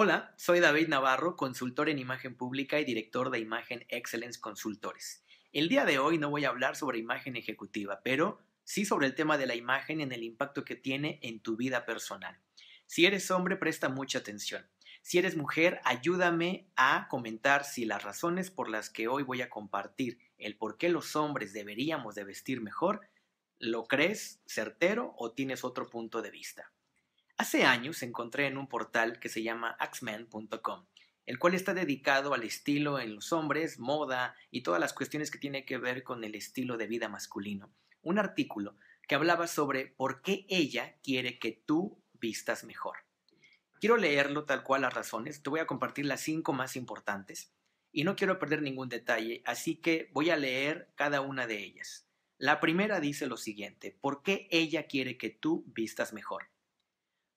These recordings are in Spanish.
Hola, soy David Navarro, consultor en imagen pública y director de Imagen Excellence Consultores. El día de hoy no voy a hablar sobre imagen ejecutiva, pero sí sobre el tema de la imagen en el impacto que tiene en tu vida personal. Si eres hombre, presta mucha atención. Si eres mujer, ayúdame a comentar si las razones por las que hoy voy a compartir el por qué los hombres deberíamos de vestir mejor, ¿lo crees certero o tienes otro punto de vista? Hace años encontré en un portal que se llama axman.com, el cual está dedicado al estilo en los hombres, moda y todas las cuestiones que tienen que ver con el estilo de vida masculino. Un artículo que hablaba sobre por qué ella quiere que tú vistas mejor. Quiero leerlo tal cual las razones, te voy a compartir las cinco más importantes y no quiero perder ningún detalle, así que voy a leer cada una de ellas. La primera dice lo siguiente, ¿por qué ella quiere que tú vistas mejor?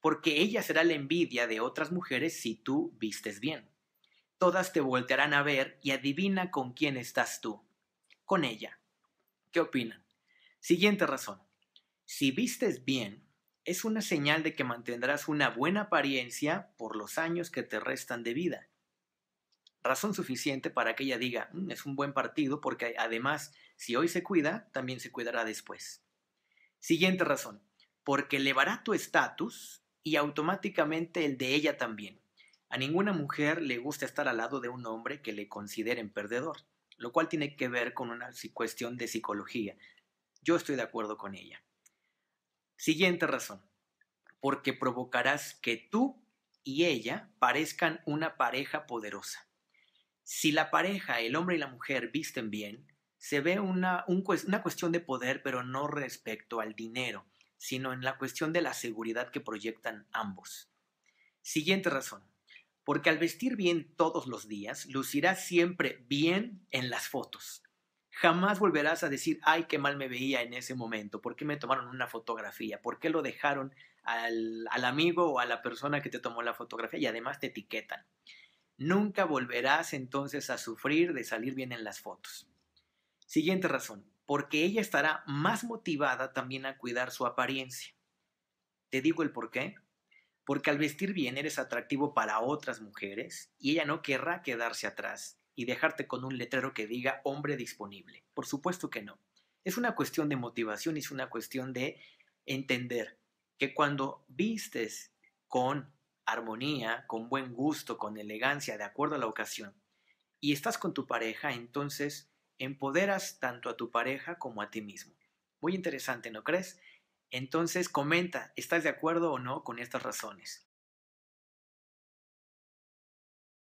porque ella será la envidia de otras mujeres si tú vistes bien. Todas te voltearán a ver y adivina con quién estás tú. Con ella. ¿Qué opinan? Siguiente razón. Si vistes bien, es una señal de que mantendrás una buena apariencia por los años que te restan de vida. Razón suficiente para que ella diga, mm, es un buen partido porque además, si hoy se cuida, también se cuidará después. Siguiente razón, porque elevará tu estatus y automáticamente el de ella también. A ninguna mujer le gusta estar al lado de un hombre que le consideren perdedor, lo cual tiene que ver con una cuestión de psicología. Yo estoy de acuerdo con ella. Siguiente razón, porque provocarás que tú y ella parezcan una pareja poderosa. Si la pareja, el hombre y la mujer, visten bien, se ve una, una cuestión de poder, pero no respecto al dinero sino en la cuestión de la seguridad que proyectan ambos. Siguiente razón. Porque al vestir bien todos los días, lucirás siempre bien en las fotos. Jamás volverás a decir, ay, qué mal me veía en ese momento, ¿por qué me tomaron una fotografía? ¿Por qué lo dejaron al, amigo o a la persona que te tomó la fotografía? Y además te etiquetan. Nunca volverás entonces a sufrir de salir bien en las fotos. Siguiente razón porque ella estará más motivada también a cuidar su apariencia. Te digo el por qué. Porque al vestir bien eres atractivo para otras mujeres y ella no querrá quedarse atrás y dejarte con un letrero que diga hombre disponible. Por supuesto que no. Es una cuestión de motivación, y es una cuestión de entender que cuando vistes con armonía, con buen gusto, con elegancia, de acuerdo a la ocasión, y estás con tu pareja, entonces empoderas tanto a tu pareja como a ti mismo. Muy interesante, ¿no crees? Entonces comenta, ¿estás de acuerdo o no con estas razones?